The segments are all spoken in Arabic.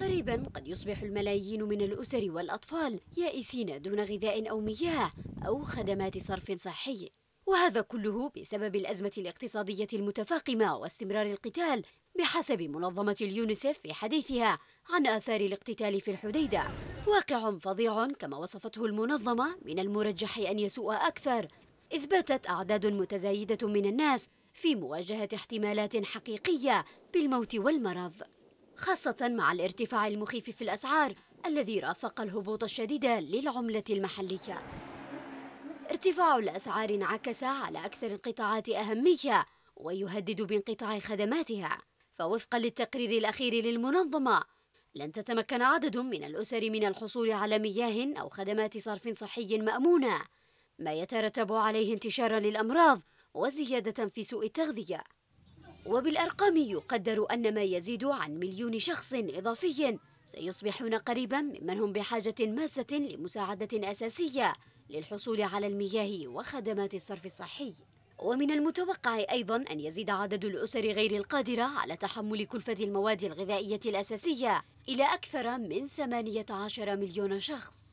قريبا قد يصبح الملايين من الأسر والأطفال يائسين دون غذاء أو مياه أو خدمات صرف صحي وهذا كله بسبب الأزمة الاقتصادية المتفاقمة واستمرار القتال بحسب منظمة اليونيسف في حديثها عن آثار الاقتتال في الحديدة واقع فظيع كما وصفته المنظمة من المرجح أن يسوء أكثر إذ باتت أعداد متزايدة من الناس في مواجهة احتمالات حقيقية بالموت والمرض خاصة مع الارتفاع المخيف في الأسعار الذي رافق الهبوط الشديد للعملة المحلية ارتفاع الأسعار انعكس على أكثر القطاعات أهمية ويهدد بانقطاع خدماتها فوفقا للتقرير الأخير للمنظمة لن تتمكن عدد من الأسر من الحصول على مياه أو خدمات صرف صحي مأمونة ما يترتب عليه انتشارا للأمراض وزيادة في سوء التغذية وبالأرقام يقدر أن ما يزيد عن مليون شخص إضافي سيصبحون قريبا ممن هم بحاجة ماسة لمساعدة أساسية للحصول على المياه وخدمات الصرف الصحي ومن المتوقع أيضا أن يزيد عدد الأسر غير القادرة على تحمل كلفة المواد الغذائية الأساسية إلى أكثر من 18 مليون شخص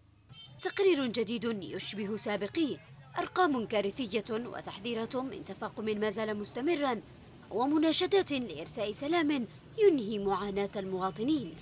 تقرير جديد يشبه سابقيه أرقام كارثية وتحذيرات من تفاقم ما زال مستمرا ومناشدات لإرساء سلام ينهي معاناة المواطنين